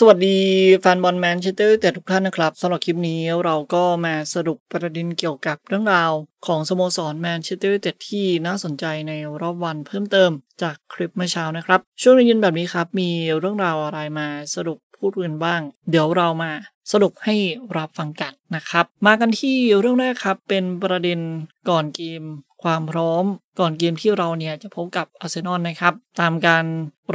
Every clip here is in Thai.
สวัสดีแฟนบอลแมนเชสเตอร์แต่ทุกท่านนะครับสำหรับคลิปนี้เราก็มาสรุปประเด็นเกี่ยวกับเรื่องราวของสโมสรแมนเชสเตอร์เต่ดที่น่าสนใจในรอบวันเพิ่มเติมจากคลิปเมื่อเช้านะครับ ช่วงเย็นแบบนี้ครับ มีเรื่องราวอะไรมาสรุปพูดอื่นบ้าง เดี๋ยวเรามาสรุปให้รับฟังกันนะครับ มากันที่เรื่องแรกครับ เป็นประเด็นก่อนเกม ความพร้อมก่อนเกมที่เราเนี่ยจะพบกับอาร์เซนอลนะครับ ตามการ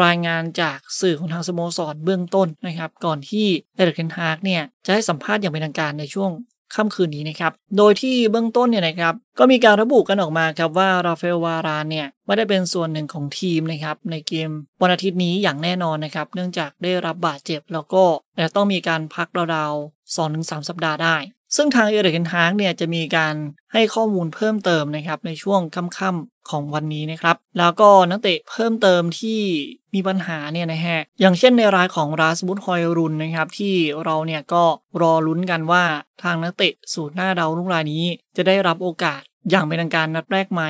รายงานจากสื่อของทาง สโมสรเบื้องต้นนะครับ ก่อนที่เอรดกเยนฮาร์กเนี่ยจะให้สัมภาษณ์อย่างเป็นทางการในช่วงค่ำคืนนี้นะครับ โดยที่เบื้องต้นเนี่ยนะครับ ก็มีการระบุกันออกมาครับว่าราเฟลวารานเนี่ยไม่ได้เป็นส่วนหนึ่งของทีมนะครับ ในเกมวันอาทิตย์นี้อย่างแน่นอนนะครับ เนื่องจากได้รับบาดเจ็บแล้วก็จะต้องมีการพักราวๆสองถึงสามสัปดาห์ได้ซึ่งทางเอริกเทนฮากเนี่ยจะมีการให้ข้อมูลเพิ่มเติมนะครับในช่วงค่ำๆของวันนี้นะครับ แล้วก็นักเตะเพิ่มเติมที่มีปัญหาเนี่ยนะฮะอย่างเช่นในรายของราสบุตฮอยรุนนะครับที่เราเนี่ยก็รอลุ้นกันว่าทางนักเตะสูตรหน้าดาวรุ่งรายนี้จะได้รับโอกาสอย่างเป็นทางการนัดแรกไหม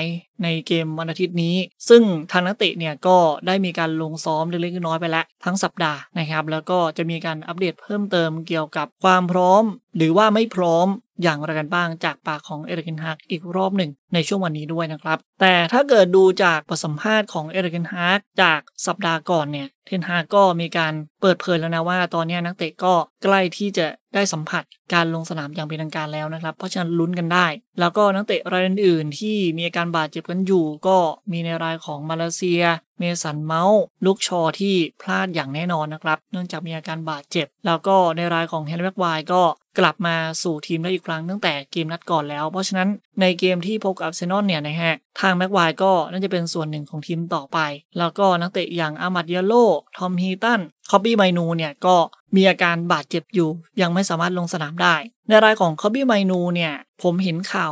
ในเกมวันอาทิตย์นี้ ซึ่งทางนักเตะเนี่ย ก็ได้มีการลงซ้อมเล็กๆน้อยไปแล้ว ทั้งสัปดาห์นะครับ แล้วก็จะมีการอัปเดตเพิ่มเติมเกี่ยวกับความพร้อม หรือว่าไม่พร้อมอย่างไรกันบ้างจากปากของเอริกินฮากอีกรอบหนึ่งในช่วงวันนี้ด้วยนะครับ แต่ถ้าเกิดดูจากบทสัมภาษณ์ของเอริกินฮากจากสัปดาห์ก่อนเนี่ยเทนฮากก็มีการเปิดเผยแล้วนะว่าตอนนี้นักเตะก็ใกล้ที่จะได้สัมผัสการลงสนามอย่างเป็นทางการแล้วนะครับ เพราะฉะนั้นลุ้นกันได้ แล้วก็นักเตะรายอื่น ๆ ที่มีอาการบาดเจ็บกันอยู่ ก็มีในรายของมาเลเซีย เมสันเมาส์ลูกชอที่พลาดอย่างแน่นอนนะครับเนื่องจากมีอาการบาดเจ็บ แล้วก็ในรายของเฮนรี่กไวก็กลับมาสู่ทีมได้อีกครั้งตั้งแต่เกมนัดก่อนแล้ว เพราะฉะนั้นในเกมที่พบกับเซนอนเนี่ยนะฮะทางแม็กไวก็น่าจะเป็นส่วนหนึ่งของทีมต่อไป แล้วก็นักเตะอย่างอามัดเยโลทอมฮีตันคอบบี้ไมนูเนี่ยก็มีอาการบาดเจ็บอยู่ ยังไม่สามารถลงสนามได้ ในรายของคอบบี้ไมนูเนี่ยผมเห็นข่าว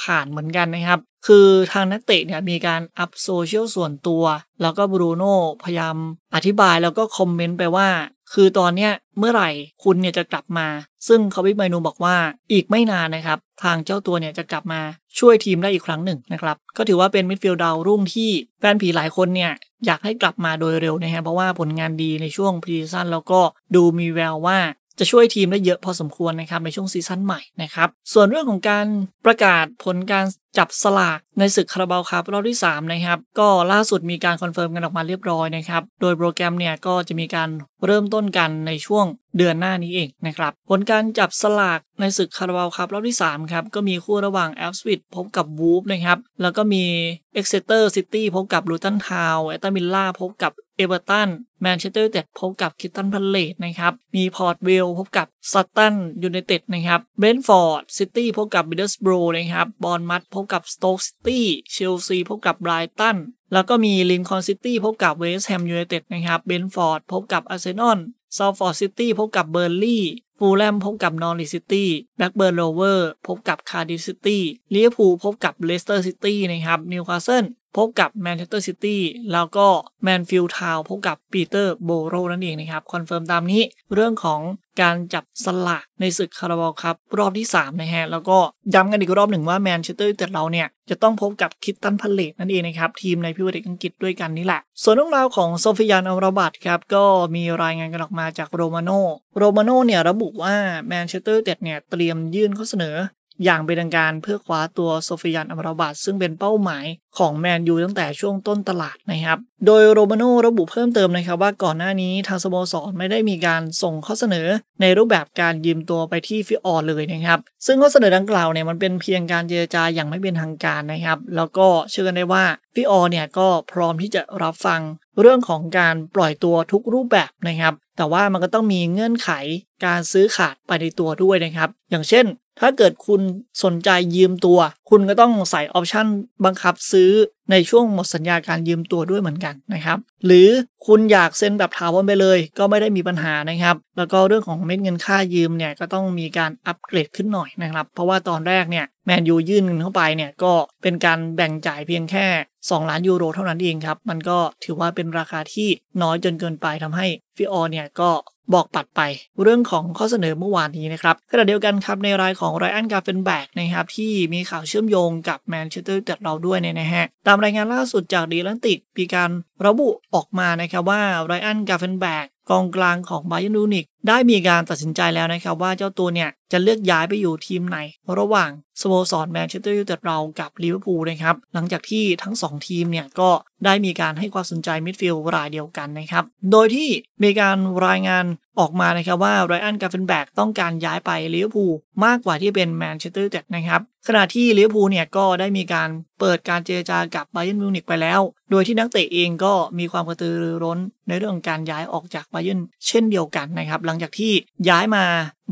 ผ่านๆเหมือนกันนะครับ คือทางนักเตะเนี่ยมีการอัพโซเชียลส่วนตัวแล้วก็บรูโน่พยายามอธิบายแล้วก็คอมเมนต์ไปว่าคือตอนเนี้ยเมื่อไหร่คุณเนี่ยจะกลับมา ซึ่งเขาบิกไมนูบอกว่าอีกไม่นานนะครับ ทางเจ้าตัวเนี่ยจะกลับมาช่วยทีมได้อีกครั้งหนึ่งนะครับ ก็ถือว่าเป็นมิดฟิลด์ดาวรุ่งที่แฟนผีหลายคนเนี่ยอยากให้กลับมาโดยเร็วนะฮะเพราะว่าผลงานดีในช่วงพรีซีซั่นแล้วก็ดูมีแววว่าจะช่วยทีมได้เยอะพอสมควรนะครับในช่วงซีซั่นใหม่นะครับส่วนเรื่องของการประกาศผลการจับสลากในศึกคาราบาลครับรอบที่ 3 นะครับ ก็ล่าสุดมีการคอนเฟิร์มกันออกมาเรียบร้อยนะครับ โดยโปรแกรมเนี่ยก็จะมีการเริ่มต้นกันในช่วงเดือนหน้านี้เองนะครับ ผลการจับสลากในศึกคาร์บาลครับรอบที่ 3 ครับ ก็มีคู่ระหว่างแอฟสวิตพบกับวูฟนะครับ แล้วก็มีเอ็กเซเตอร์ซิตี้พบกับลูตันทาวเแอตตมิลล่าพบกับเอเวอร์ตันแมนเชสเตอร์เต็ดพบกับคิตตันพัลเลตนะครับมีพอร์ตเวลพบกับซัตตันยูไนเต็ดนะครับเบนฟอร์ดซิตี้พบกับบิดเดอร์สโบรนะครับบอลมัดพบกับสโต๊กซิตี้เชลซีพบกับไบรตันแล้วก็มีลินคอนซิตี้พบกับเวสต์แฮมยูไนเต็ดนะครับเบนฟอร์ดพบกับอาร์เซนอลซอฟฟอร์ดซิตี้พบกับเบอร์ลี่ ฟูลแลมพบกับนอริซิตี้แบล็กเบิร์นโรเวอร์พบกับคาร์ดิฟซิตี้ลิเวอร์พูลพบกับเลสเตอร์ซิตี้นะครับนิวคาสเซิลพบกับแมนเชสเตอร์ซิตี้แล้วก็แมนฟิลด์ทาวพบกับปีเตอร์โบโรนั่นเองนะครับคอนเฟิร์มตามนี้เรื่องของการจับสลากในศึกคาราบาลครับรอบที่ 3 นะฮะ แล้วก็ย้ำกันอีกรอบหนึ่งว่าแมนเชสเตอร์ยูไนเต็ดเราเนี่ย จะต้องพบกับคิตตันพาเลตนั่นเองนะครับ ทีมในพิวเรกอังกฤษด้วยกันนี่แหละ ส่วนเรื่องราวของโซฟิยานอัลราบัตครับ ก็มีรายงานกันออกมาจากโรมาโนโรมาโนเนี่ยระบุว่าแมนเชสเตอร์ยูไนเต็ดเนี่ยเตรียมยื่นข้อเสนออย่างเป็นทางการเพื่อคว้าตัวโซฟิยันอัมราบัตซึ่งเป็นเป้าหมายของแมนยูตั้งแต่ช่วงต้นตลาดนะครับ โดยโรมาโนระบุเพิ่มเติมนะครับ ว่าก่อนหน้านี้ทางสโมสรไม่ได้มีการส่งข้อเสนอในรูปแบบการยืมตัวไปที่ฟิออร์เลยนะครับ ซึ่งข้อเสนอดังกล่าวเนี่ยมันเป็นเพียงการเจรจาอย่างไม่เป็นทางการนะครับ แล้วก็เชื่อกันได้ว่าฟิออร์เนี่ยก็พร้อมที่จะรับฟังเรื่องของการปล่อยตัวทุกรูปแบบนะครับ แต่ว่ามันก็ต้องมีเงื่อนไขการซื้อขาดไปในตัวด้วยนะครับ อย่างเช่นถ้าเกิดคุณสนใจยืมตัว คุณก็ต้องใส่ออปชันบังคับซื้อในช่วงหมดสัญญาการยืมตัวด้วยเหมือนกันนะครับ หรือคุณอยากเซ็นแบบถาวรไปเลย ก็ไม่ได้มีปัญหานะครับ แล้วก็เรื่องของเม็ดเงินค่ายืมเนี่ย ก็ต้องมีการอัปเกรดขึ้นหน่อยนะครับ เพราะว่าตอนแรกเนี่ย แมนยูยื่นเงินเข้าไปเนี่ย ก็เป็นการแบ่งจ่ายเพียงแค่2ล้านยูโรเท่านั้นเองครับมันก็ถือว่าเป็นราคาที่น้อยจนเกินไปทำให้ฟิออเนี่ยก็บอกปัดไป เรื่องของข้อเสนอเมื่อวานนี้นะครับขณะเดียวกันครับ ในรายของไรอันกาเฟนแบกนะครับ ที่มีข่าวเชื่อมโยงกับแมนเชสเตอร์เต็ดเราด้วยเนี่ยนะฮะตามรายงานล่าสุดจากดีลันติกมีการระบุออกมานะครับว่าไรอันกาเฟนแบกกองกลางของไบาเยนูนิกได้มีการตัดสินใจแล้วนะครับว่าเจ้าตัวเนี่ยจะเลือกย้ายไปอยู่ทีมไหนระหว่างสโมสรแมนเชสเตอร์ยูไนเต็ดเรากับลิเวอร์พูลนะครับ หลังจากที่ทั้ง2ทีมเนี่ยก็ได้มีการให้ความสนใจมิดฟิลด์รายเดียวกันนะครับ โดยที่มีการรายงานออกมานะครับว่าไรอันกาเฟนแบกต้องการย้ายไปลิเวอร์พูลมากกว่าที่เป็นแมนเชสเตอร์ยูไนเต็ดนะครับ ขณะที่ลิเวอร์พูลเนี่ยก็ได้มีการเปิดการเจรจากับไบเยนมิวนิกไปแล้ว โดยที่นักเตะเองก็มีความกระตือรือร้นในเรื่องการย้ายออกจากไบเยนเช่นเดียวกันนะครับลังจากที่ย้ายมา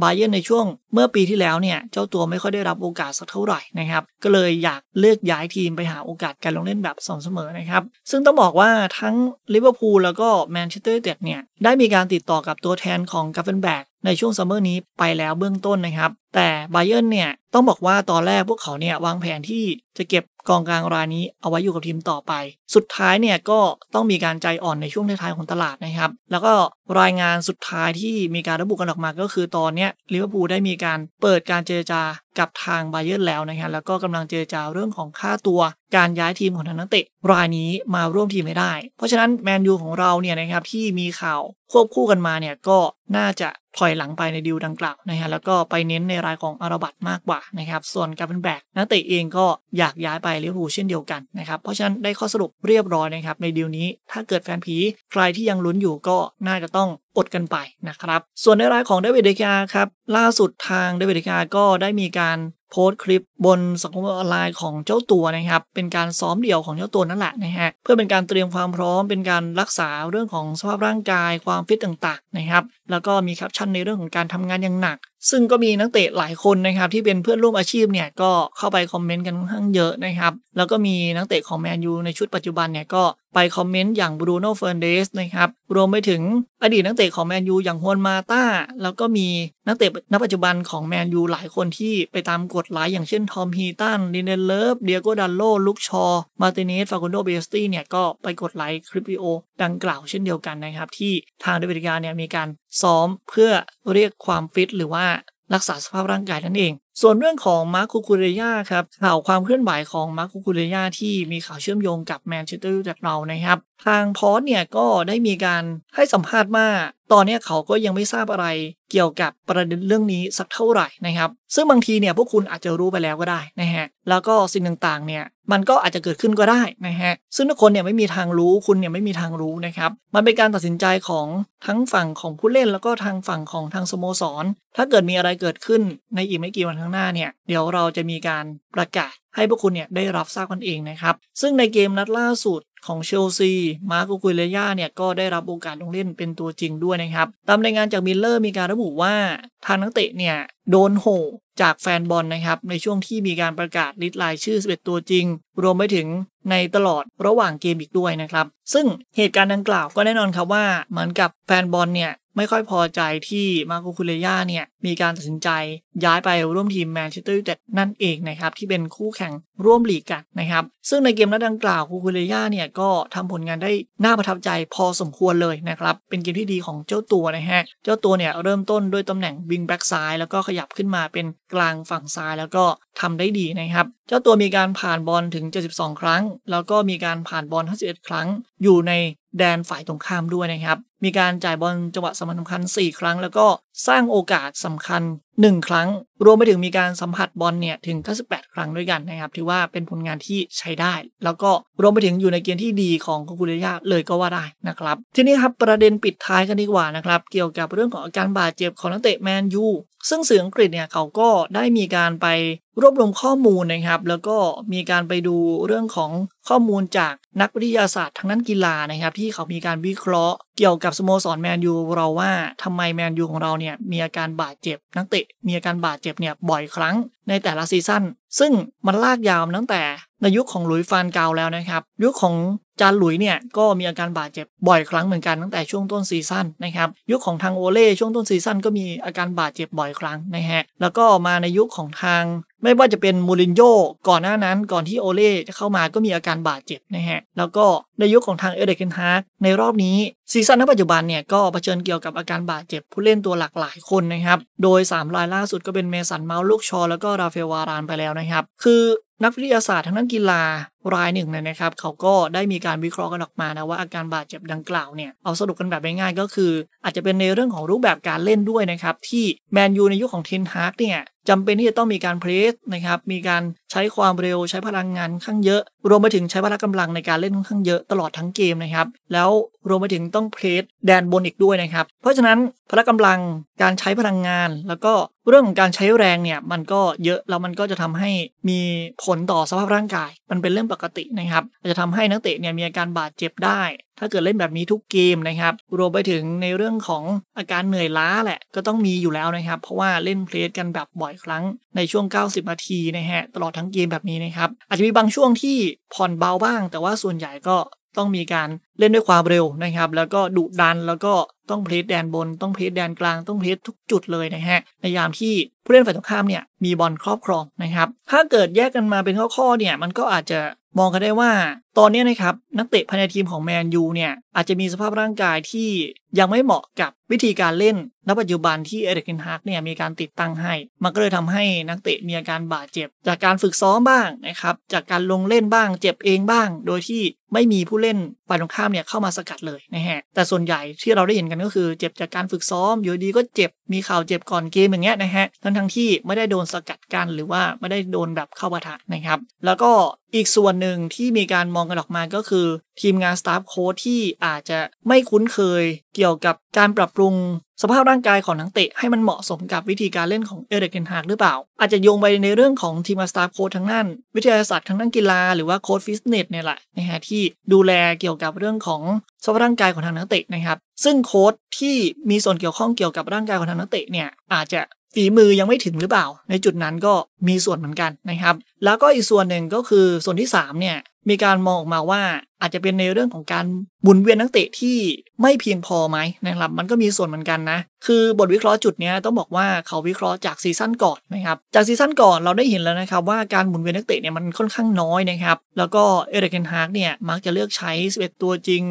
บาเยนในช่วงเมื่อปีที่แล้วเนี่ย เจ้าตัวไม่ค่อยได้รับโอกาสสักเท่าไหร่นะครับ ก็เลยอยากเลือกย้ายทีมไปหาโอกาสการลงเล่นแบบสม่ำเสมอนะครับ ซึ่งต้องบอกว่าทั้งลิเวอร์พูลแล้วก็แมนเชสเตอร์นเต็ดเนี่ย ได้มีการติดต่อกับตัวแทนของกาเฟนแบกในช่วงซัมเมอร์นี้ไปแล้วเบื้องต้นนะครับ แต่ไบเอร์เนี่ยต้องบอกว่าตอนแรกพวกเขาเนี่ยวางแผนที่จะเก็บกองกลางรายนี้เอาไว้อยู่กับทีมต่อไปสุดท้ายเนี่ยก็ต้องมีการใจอ่อนในช่วงท้ายๆของตลาดนะครับ แล้วก็รายงานสุดท้ายที่มีการระบุกันออกมาก็คือตอนนี้ี้ลิเวอร์พูลได้มีการเปิดการเจรจากับทางไบเยอร์แล้วนะครับแล้วก็กำลังเจรจาเรื่องของค่าตัวการย้ายทีมของทางนักเตะ รายนี้มาร่วมทีมไม่ได้ เพราะฉะนั้นแมนยูของเราเนี่ยนะครับที่มีข่าวควบคู่กันมาเนี่ยก็น่าจะถอยหลังไปในดิวดังกล่าวนะฮะแล้วก็ไปเน้นในรายของอาราบัตมากกว่านะครับส่วนการเป็นแบกนักเตะเองก็อยากย้ายไปลเวอร์ูเช่นเดียวกันนะครับ เพราะฉะนั้นได้ข้อสรุปเรียบร้อยนะครับในดิวนี้ถ้าเกิดแฟนผีใครที่ยังลุ้นอยู่ก็น่าจะต้องอดกันไปนะครับส่วนในรายของเดวิดเดกาครับล่าสุดทางเดวิดเดกาก็ได้มีการ man โพสต์คลิปบนสังคมออนไลน์ของเจ้าตัวนะครับ เป็นการซ้อมเดี่ยวของเจ้าตัวนั่นแหละนะฮะ เพื่อเป็นการเตรียมความพร้อม เป็นการรักษาเรื่องของสภาพร่างกาย ความฟิตต่างๆนะครับ แล้วก็มีแคปชั่นในเรื่องของการทำงานอย่างหนัก ซึ่งก็มีนักเตะหลายคนนะครับที่เป็นเพื่อนร่วมอาชีพเนี่ย ก็เข้าไปคอมเมนต์กันค่อนข้างเยอะนะครับ แล้วก็มีนักเตะของแมนยูในชุดปัจจุบันเนี่ย ก็ไปคอมเมนต์อย่างบรูโน่เฟอร์นเดสนะครับ รวมไปถึงอดีตนักเตะของแมนยูอย่างฮวน มาตาแล้วก็มีนักเตะนักปัจจุบันของแมนยูหลายคนที่ไปตามกกฎหลายอย่างเช่นทอมฮีตันดินเนเลิฟเดียโกดันโลลุกชอมาติเนสฟากุนโดเบสตี้เนี่ยก็ไปกดไลค์คลิปวิดีโอดังกล่าวเช่นเดียวกันนะครับ ที่ทางดเวริกาเนี่ยมีการซ้อมเพื่อเรียกความฟิตหรือว่ารักษาสภาพร่างกายนั่นเอง ส่วนเรื่องของมาร์คคูคูเรย่าครับข่าวความเคลื่อนไหวของมาร์คคูคูเรย่าที่มีข่าวเชื่อมโยงกับแมนเชสเตอร์ยูไนเต็ดเรานะครับทางพอสเนี่ยก็ได้มีการให้สัมภาษณ์ว่าตอนนี้เขาก็ยังไม่ทราบอะไรเกี่ยวกับประเด็นเรื่องนี้สักเท่าไหร่นะครับ ซึ่งบางทีเนี่ยพวกคุณอาจจะรู้ไปแล้วก็ได้นะฮะ แล้วก็สิ่งต่างๆเนี่ยมันก็อาจจะเกิดขึ้นก็ได้นะฮะ ซึ่งทุกคนเนี่ยไม่มีทางรู้ คุณเนี่ยไม่มีทางรู้นะครับ มันเป็นการตัดสินใจของทั้งฝั่งของผู้เล่น แล้วก็ทางฝั่งของทางสโมสร ถ้าเกิดมีอะไรเกิดขึ้นในอีกไม่กี่วันข้างหน้าเนี่ยเดี๋ยวเราจะมีการประกาศให้พวกคุณเนี่ยได้รับทราบกันเองนะครับ ซึ่งในเกมนัดล่าสุดของเชลซี มาร์กกุยเลย่าเนี่ย ก็ได้รับโอกาสลงเล่นเป็นตัวจริงด้วยนะครับ ตามรายงานจากมิลเลอร์มีการระบุว่า ทางนักเตะเนี่ย โดนโหจากแฟนบอลนะครับ ในช่วงที่มีการประกาศลิสต์รายชื่อ 11 ตัวจริง รวมไปถึงในตลอดระหว่างเกมอีกด้วยนะครับ ซึ่งเหตุการณ์ดังกล่าวก็แน่นอนครับว่าเหมือนกับแฟนบอลเนี่ย ไม่ค่อยพอใจที่มาโกคุเลย่าเนี่ย มีการตัดสินใจย้ายไปร่วมทีมแมนเชสเตอร์ยูไนเต็ดนั่นเองนะครับ ที่เป็นคู่แข่งร่วมลีกกันนะครับ ซึ่งในเกมนัดดังกล่าวคกคุเลย่าเนี่ย ก็ทำผลงานได้น่าประทับใจพอสมควรเลยนะครับเป็นเกมที่ดีของเจ้าตัวนะฮะเจ้าตัวเนี่ยเริ่มต้นด้วยตำแหน่งวิงแบ็กซ้ายแล้วก็ขยับขึ้นมาเป็นกลางฝั่งซ้าย แล้วก็ทำได้ดีนะครับเจ้าตัวมีการผ่านบอลถึง 72 ครั้งแล้วก็มีการผ่านบอล51ครั้ง อยู่ในแดนฝ่ายตรงข้ามด้วยนะครับมีการจ่ายบอลจังหวะสำคัญสำคัญ 4 ครั้ง แล้วก็สร้างโอกาสสำคัญ 1 ครั้ง รวมไปถึงมีการสัมผัสบอลเนี่ยถึง98ครั้งด้วยกันนะครับถือว่าเป็นผลงานที่ใช้ได้ แล้วก็รวมไปถึงอยู่ในเกณฑ์ที่ดีของคุกุิยาเลยก็ว่าได้นะครับ ทีนี้ครับประเด็นปิดท้ายกันดีกว่านะครับ เกี่ยวกับเรื่องของอาการบาดเจ็บของนักเตะแมนยูซึ่งสื่ออังกฤษเนี่ยเขาก็ได้มีการไปรวบรวมข้อมูลนะครับ แล้วก็มีการไปดูเรื่องของข้อมูลจากนักวิทยาศาสตร์ทางด้านกีฬานะครับที่เขามีการวิเคราะห์เกี่ยวกับสโมสรแมนยูเราว่าทำไมแมนยูของเราเนี่ยมีอาการบาดเจ็บ นักเตะมีอาการบาดเจ็บเนี่ยบ่อยครั้งในแต่ละซีซั่นซึ่งมันลากยาวตั้งแต่ ในยุคของหลุยฟานเกาแล้วนะครับยุคของจานหลุยเนี่ยก็มีอาการบาดเจ็บบ่อยครั้งเหมือนกันตั้งแต่ช่วงต้นซีซั่นนะครับ ยุคของทางโอเล่ช่วงต้นซีซั่นก็มีอาการบาดเจ็บบ่อยครั้งนะฮะแล้วก็มาในยุคของทางไม่ว่าจะเป็นมูรินโญ่ก่อนหน้านั้นก่อนที่โอเล่จะเข้ามาก็มีอาการบาดเจ็บนะฮะแล้วก็ในยุคขของทางเอเดกเนฮาร์กในรอบนี้ซีซั่นณปัจจุบันเนี่ยก็เผชิญเกี่ยวกับอาการบาดเจ็บผู้เล่นตัวหลักหลายคนนะครับ โดย 3 รายล่าสุดก็เป็นเมสันเมาส์ลูกชอ แล้วก็ราเฟลวารานไปแล้วนะครับ คือนักวิทยาศาสตร์ทางด้านกีฬารายหนึ่งเนี่ยนะครับเขาก็ได้มีการวิเคราะห์กันออกมานะว่าอาการบาดเจ็บดังกล่าวเนี่ยเอาสรุปกันแบบง่ายๆก็คือ อาจจะเป็นในเรื่องของรูปแบบการเล่นด้วยนะครับที่แมนยูในยุคขของเทนฮาร์กเนี่ยจำเป็นที่จะต้องมีการเพรสนะครับ มีการใช้ความเร็วใช้พลังงานข้างเยอะรวมไปถึงใช้พละกำลังในการเล่นค่อนข้างเยอะตลอดทั้งเกมนะครับแล้วรวมไปถึงต้องเพลสแดนบนอีกด้วยนะครับ เพราะฉะนั้นพละกำลังการใช้พลังงาน แล้วก็เรื่องของการใช้แรงเนี่ยมันก็เยอะแล้วมันก็จะทำให้มีผลต่อสภาพร่างกาย มันเป็นเรื่องปกตินะครับอาจะทำให้นักเตะเนี่ยมีอาการบาดเจ็บได้ ถ้าเกิดเล่นแบบนี้ทุกเกมนะครับรวมไปถึงในเรื่องของอาการเหนื่อยล้าแหละก็ต้องมีอยู่แล้วนะครับ เพราะว่าเล่นเพลสกันแบบบ่อยครั้งในช่วง 90 นาทีนะฮะตลอดทั้งเกมแบบนี้นะครับอาจจะมีบางช่วงที่ผ่อนเบาบ้าง แต่ว่าส่วนใหญ่ก็ต้องมีการเล่นด้วยความเร็วนะครับ แล้วก็ดุดันแล้วก็ต้องเพลสแดนบนต้องเพลสแดนกลางต้องเพลสทุกจุดเลยนะฮะ ในยามที่ผู้เล่นฝ่ายตรงข้ามเนี่ยมีบอลครอบครองนะครับ ถ้าเกิดแยกกันมาเป็นข้อๆเนี่ย มันก็อาจจะมองกันได้ว่าตอนนี้นะครับ นักเตะภายในทีมของแมนยูเนี่ย อาจจะมีสภาพร่างกายที่ยังไม่เหมาะกับวิธีการเล่น ณปัจจุบันที่เอริกเทนฮากเนี่ย มีการติดตั้งให้ มันก็เลยทำให้นักเตะมีอาการบาดเจ็บจากการฝึกซ้อมบ้างนะครับ จากการลงเล่นบ้าง เจ็บเองบ้าง โดยที่ไม่มีผู้เล่นฝ่ายตรงข้ามเนี่ยเข้ามาสกัดเลยนะฮะ แต่ส่วนใหญ่ที่เราได้เห็นกันก็คือ เจ็บจากการฝึกซ้อม อยู่ดีก็เจ็บมีข่าวเจ็บก่อนเกมอย่างเงี้ยนะฮะทั้งทั้งที่ไม่ได้โดนสกัดกันหรือว่าไม่ได้โดนแบบเข้าปะทะนะครับแล้วก็อีกส่วนหนึ่งที่มีการมองกันออกมาก็คือทีมงานสตาฟโค้ชที่อาจจะไม่คุ้นเคยเกี่ยวกับการปรับปรุงสภาพร่างกายของนักเตะให้มันเหมาะสมกับวิธีการเล่นของเอเดกเกนฮากหรือเปล่า อาจจะโยงไปในเรื่องของทีมสตาฟโค้ชทั้งนั้น วิทยาศาสตร์ทั้งนั้นกีฬา หรือว่าโค้ชฟิตเนสเนี่ยแหละนะฮะที่ดูแลเกี่ยวกับเรื่องของสภาพร่างกายของทางนักเตะนะครับซึ่งโค้ชที่มีส่วนเกี่ยวข้องเกี่ยวกับร่างกายของทางนักเตะเนี่ยอาจจะฝีมือยังไม่ถึงหรือเปล่าในจุดนั้นก็มีส่วนเหมือนกันนะครับ แล้วก็อีกส่วนหนึ่งก็คือส่วนที่ 3 เนี่ย มีการมองออกมาว่าอาจจะเป็นในเรื่องของการบุนเวียนนักเตะที่ไม่เพียงพอไหมนะครับมันก็มีส่วนเหมือนกันนะคือบทวิเคราะห์จุดนี้ต้องบอกว่าเขาวิเคราะห์จากซีซั่นก่อนนะครับ จากซีซั่นก่อนเราได้เห็นแล้วนะครับ ว่าการบุนเวียนนักเตะเนี่ยมันค่อนข้างน้อยนะครับ แล้วก็เอเดรีกนฮาร์กเนี่ยมักจะเลือกใช้11ตัวจริง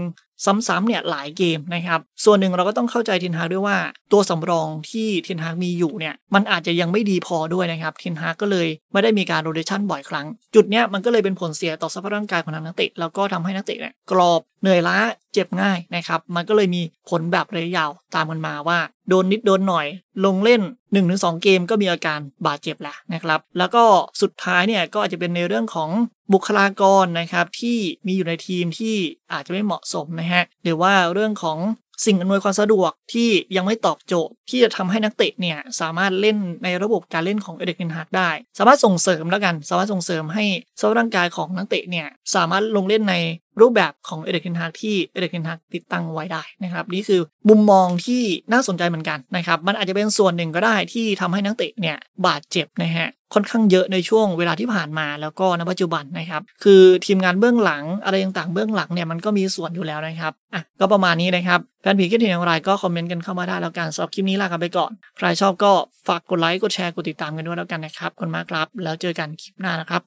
ซ้ำๆเนี่ยหลายเกมนะครับ ส่วนหนึ่งเราก็ต้องเข้าใจทินฮากด้วยว่า ตัวสำรองที่ทินฮากมีอยู่เนี่ยมันอาจจะยังไม่ดีพอด้วยนะครับทินฮากก็เลยไม่ได้มีการโรเตชันบ่อยครั้ง จุดเนี้ยมันก็เลยเป็นผลเสียต่อสภาพร่างกายของนักเตะแล้วก็ทำให้นักเตะเนี่ยกรอบเหนื่อยล้าจ็บง่ายนะครับ มันก็เลยมีผลแบบระยะยาวตามกันมาว่าโดนนิดโดนหน่อย ลงเล่น 1-2 เกมก็มีอาการบาดเจ็บแหละนะครับ แล้วก็สุดท้ายเนี่ยก็อาจจะเป็นในเรื่องของบุคลากรนะครับที่มีอยู่ในทีมที่อาจจะไม่เหมาะสมนะฮะหรือว่าเรื่องของสิ่งอำนวยความสะดวกที่ยังไม่ตอบโจทย์ ที่จะทำให้นักเตะเนี่ยสามารถเล่นในระบบการเล่นของเอเด็กเนฮาร์ดได้สามารถส่งเสริมแล้วกันสามารถส่งเสริมให้สภาพร่างกายของนักเตะเนี่ยสามารถลงเล่นในรูปแบบของเอเดกเคนฮากที่เอเดกเคนฮากติดตั้งไว้ได้นะครับนี่คือมุมมองที่น่าสนใจเหมือนกันนะครับมันอาจจะเป็นส่วนหนึ่งก็ได้ที่ทำให้นักเตะเนี่ย บาดเจ็บนะฮะค่อนข้างเยอะในช่วงเวลาที่ผ่านมาแล้วก็นปัจจุบันนะครับคือทีมงานเบื้องหลังอะไรต่างๆเบื้องหลังเนี่ยมันก็มีส่วนอยู่แล้วนะครับอ่ะก็ประมาณนี้นะครับแฟนผีคิดเห็นอย่างไรก็คอมเมนต์กันเข้ามาได้แล้วกันสำหรับคลิปนี้ลากันไปก่อนใครชอบก็ฝากกดไลค์กดแชร์กดติดตามกันด้วยแล้วกันนะครับคนมากครับ แล้วเจอกันคลิปหน้านะครับ